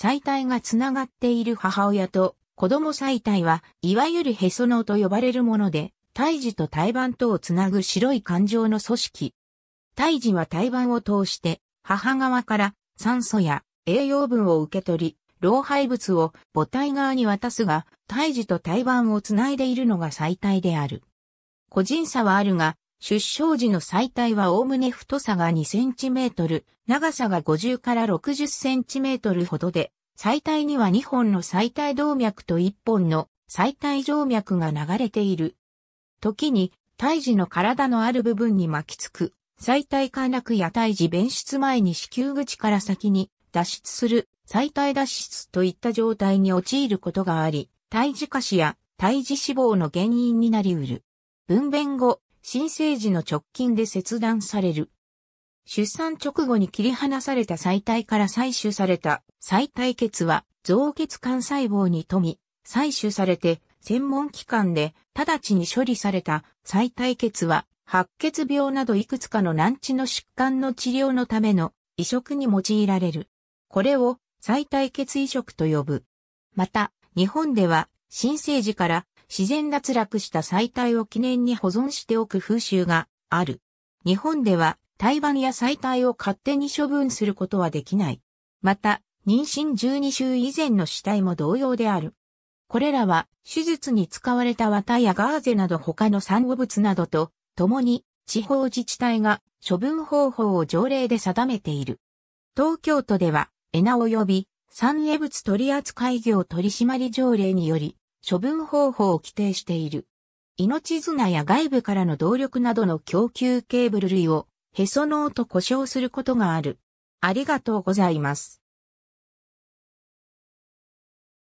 妻体がつながっている母親と子供妻体は、いわゆるへその緒と呼ばれるもので、胎児と胎盤とをつなぐ白い感情の組織。胎児は胎盤を通して、母側から酸素や栄養分を受け取り、老廃物を母体側に渡すが、胎児と胎盤をつないでいるのが最帯である。個人差はあるが、出生時の最大はおおむね太さが2センチメートル、長さが50から60センチメートルほどで、最大には2本の最大動脈と1本の最大静脈が流れている。時に、胎児の体のある部分に巻きつく、最大陥落や胎児便出前に子宮口から先に脱出する、最大脱出といった状態に陥ることがあり、胎児化死や胎児死亡の原因になりうる。分娩後、新生児の直近で切断される。出産直後に切り離された細帯から採取された細体血は造血幹細胞に富み、採取されて専門機関で直ちに処理された細体血は白血病などいくつかの難治の疾患の治療のための移植に用いられる。これを細体血移植と呼ぶ。また、日本では新生児から自然脱落した祭体を記念に保存しておく風習がある。日本では胎盤や祭体を勝手に処分することはできない。また、妊娠12週以前の死体も同様である。これらは手術に使われた綿やガーゼなど他の産後物などと共に地方自治体が処分方法を条例で定めている。東京都では、エナ及び産営物取扱業取締条例により、処分方法を規定している。命綱や外部からの動力などの供給ケーブル類をへその緒と呼称することがある。ありがとうございます。